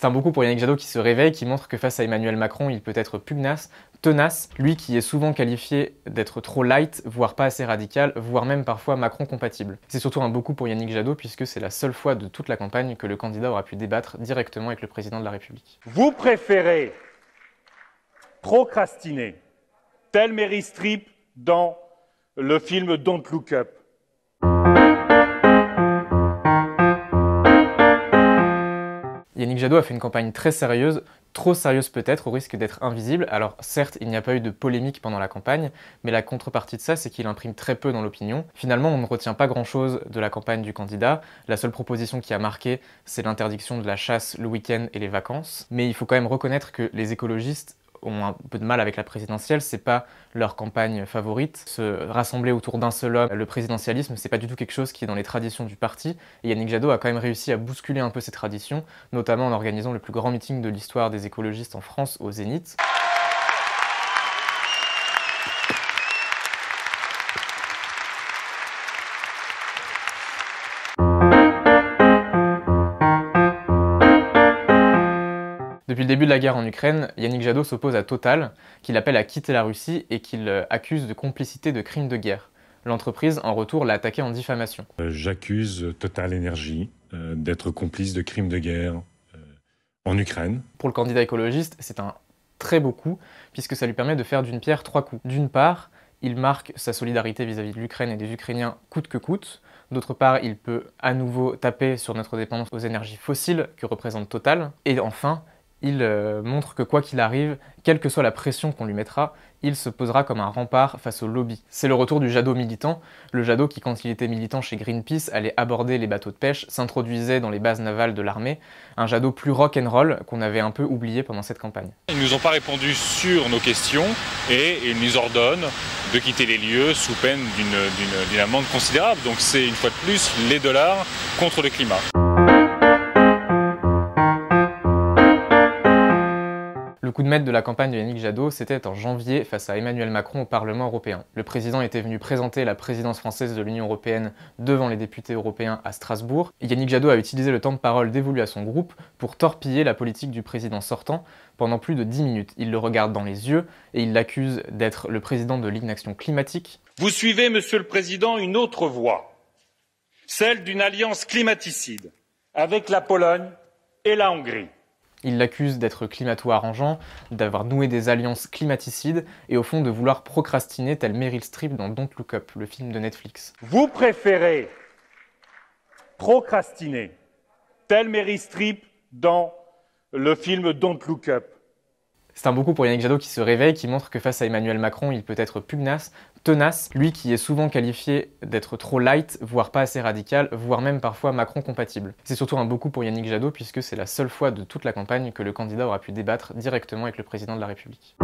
C'est un beaucoup pour Yannick Jadot qui se réveille, qui montre que face à Emmanuel Macron, il peut être pugnace, tenace, lui qui est souvent qualifié d'être trop light, voire pas assez radical, voire même parfois Macron compatible. C'est surtout un beaucoup pour Yannick Jadot puisque c'est la seule fois de toute la campagne que le candidat aura pu débattre directement avec le président de la République. Vous préférez procrastiner, tel Mary Streep dans le film Don't Look Up, a fait une campagne très sérieuse, trop sérieuse peut-être, au risque d'être invisible. Alors certes, il n'y a pas eu de polémique pendant la campagne, mais la contrepartie de ça, c'est qu'il imprime très peu dans l'opinion. Finalement, on ne retient pas grand-chose de la campagne du candidat. La seule proposition qui a marqué, c'est l'interdiction de la chasse le week-end et les vacances. Mais il faut quand même reconnaître que les écologistes ont un peu de mal avec la présidentielle, c'est pas leur campagne favorite. Se rassembler autour d'un seul homme, le présidentialisme, c'est pas du tout quelque chose qui est dans les traditions du parti. Et Yannick Jadot a quand même réussi à bousculer un peu ces traditions, notamment en organisant le plus grand meeting de l'histoire des écologistes en France au Zénith. Au début de la guerre en Ukraine, Yannick Jadot s'oppose à Total, qu'il appelle à quitter la Russie et qu'il euh, accuse de complicité de crimes de guerre. L'entreprise, en retour, l'a attaqué en diffamation. Euh, j'accuse Total Energy euh, d'être complice de crimes de guerre en Ukraine. Pour le candidat écologiste, c'est un très beau coup, puisque ça lui permet de faire d'une pierre trois coups. D'une part, il marque sa solidarité vis-à-vis -vis de l'Ukraine et des Ukrainiens coûte que coûte. D'autre part, il peut à nouveau taper sur notre dépendance aux énergies fossiles que représente Total. Et enfin, il euh, montre que quoi qu'il arrive, quelle que soit la pression qu'on lui mettra, il se posera comme un rempart face au lobby. C'est le retour du Jadot militant, le Jadot qui quand il était militant chez Greenpeace allait aborder les bateaux de pêche, s'introduisait dans les bases navales de l'armée, un Jadot plus rock'n'roll qu'on avait un peu oublié pendant cette campagne. Ils ne nous ont pas répondu sur nos questions et ils nous ordonnent de quitter les lieux sous peine d'une amende considérable. Donc c'est une fois de plus les dollars contre le climat. Le coup de maître de la campagne de Yannick Jadot, c'était en janvier face à Emmanuel Macron au Parlement européen. Le président était venu présenter la présidence française de l'Union européenne devant les députés européens à Strasbourg. Yannick Jadot a utilisé le temps de parole dévolu à son groupe pour torpiller la politique du président sortant pendant plus de dix minutes. Il le regarde dans les yeux et il l'accuse d'être le président de l'inaction climatique. Vous suivez, monsieur le président, une autre voie, celle d'une alliance climaticide avec la Pologne et la Hongrie il l'accuse d'être climato-arrangeant, d'avoir noué des alliances climaticides et au fond de vouloir procrastiner tel Meryl Streep dans Don't Look Up, le film de Netflix. Vous préférez procrastiner tel Meryl Streep dans le film Don't Look Up c'est un beaucoup pour Yannick Jadot qui se réveille, qui montre que face à Emmanuel Macron, il peut être pugnace, tenace, lui qui est souvent qualifié d'être trop light, voire pas assez radical, voire même parfois Macron compatible. C'est surtout un beaucoup pour Yannick Jadot puisque c'est la seule fois de toute la campagne que le candidat aura pu débattre directement avec le président de la République.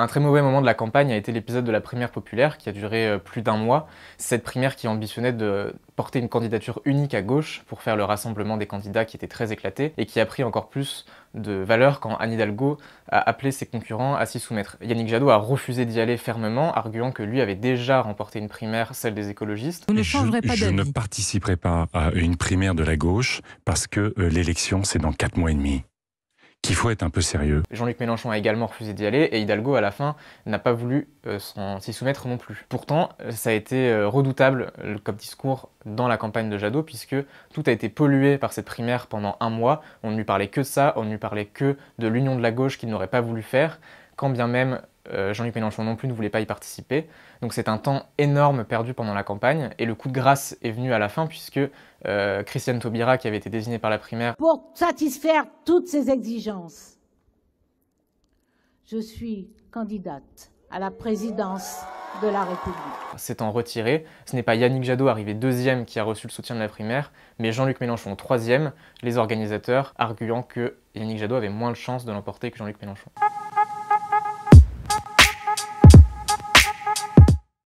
Un très mauvais moment de la campagne a été l'épisode de la primaire populaire qui a duré euh, plus d'un mois. Cette primaire qui ambitionnait de porter une candidature unique à gauche pour faire le rassemblement des candidats qui était très éclaté et qui a pris encore plus de valeur quand Anne Hidalgo a appelé ses concurrents à s'y soumettre. Yannick Jadot a refusé d'y aller fermement, arguant que lui avait déjà remporté une primaire, celle des écologistes. Je ne participerai pas à une primaire de la gauche parce que euh, l'élection c'est dans quatre mois et demi qu'il faut être un peu sérieux. Jean-Luc Mélenchon a également refusé d'y aller et Hidalgo, à la fin, n'a pas voulu euh, s'y soumettre non plus. Pourtant, euh, ça a été euh, redoutable le cop discours dans la campagne de Jadot, puisque tout a été pollué par cette primaire pendant un mois. On ne lui parlait que de ça, on ne lui parlait que de l'union de la gauche qu'il n'aurait pas voulu faire, quand bien même euh, Jean-Luc Mélenchon non plus ne voulait pas y participer. Donc c'est un temps énorme perdu pendant la campagne, et le coup de grâce est venu à la fin puisque euh, Christiane Taubira, qui avait été désignée par la primaire... Pour satisfaire toutes ces exigences, je suis candidate à la présidence de la République. S'étant retiré, ce n'est pas Yannick Jadot arrivé deuxième qui a reçu le soutien de la primaire, mais Jean-Luc Mélenchon troisième, les organisateurs arguant que Yannick Jadot avait moins de chances de l'emporter que Jean-Luc Mélenchon.